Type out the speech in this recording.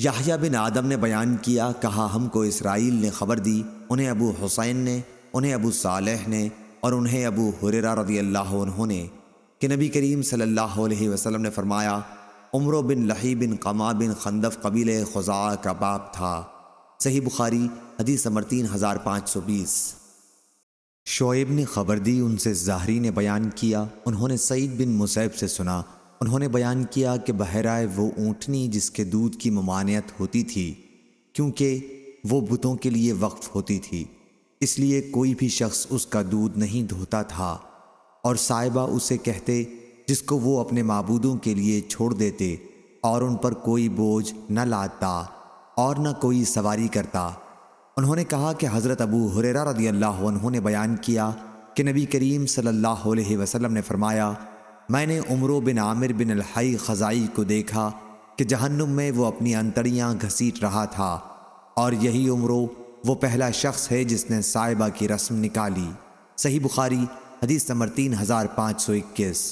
याहिया बिन आदम ने बयान किया कहा हमको इसराइल ने खबर दी उन्हें अबू हुसैन ने उन्हें अबू सालह ने और उन्हें अबू हुरेरा रदी अल्लाह उन्होंने कि नबी करीम सल्लल्लाहु अलैहि वसल्लम ने फरमाया उम्र बिन लही बिन कमा बिन खंदफ कबील खुजा का बाप था सही बुखारी हदीस नंबर तीन हज़ार पाँच सौ बीस शोएब ने खबर दी उनसे जहरी ने बयान किया उन्होंने सईद बिन मुसैब से सुना उन्होंने बयान किया कि बहराए वो ऊँटनी जिसके दूध की ममानियत होती थी क्योंकि वो बुतों के लिए वक्फ होती थी इसलिए कोई भी शख्स उसका दूध नहीं धोता था और साहिबा उसे कहते जिसको वो अपने मबूदों के लिए छोड़ देते और उन पर कोई बोझ न लादता और न कोई सवारी करता उन्होंने कहा कि हज़रत अबू हुरेरा रदी अल्लाह ने बयान किया कि नबी करीम सल्लल्लाहु अलैहि वसल्लम ने फरमाया मैंने उमरो बिन आमिर बिन अलहई ख़ज़ाई को देखा कि जहन्नुम में वो अपनी अंतड़ियाँ घसीट रहा था और यही उम्र वो पहला शख्स है जिसने साहिबा की रस्म निकाली सही बुखारी हदीस समर तीन हज़ार पाँच सौ इक्कीस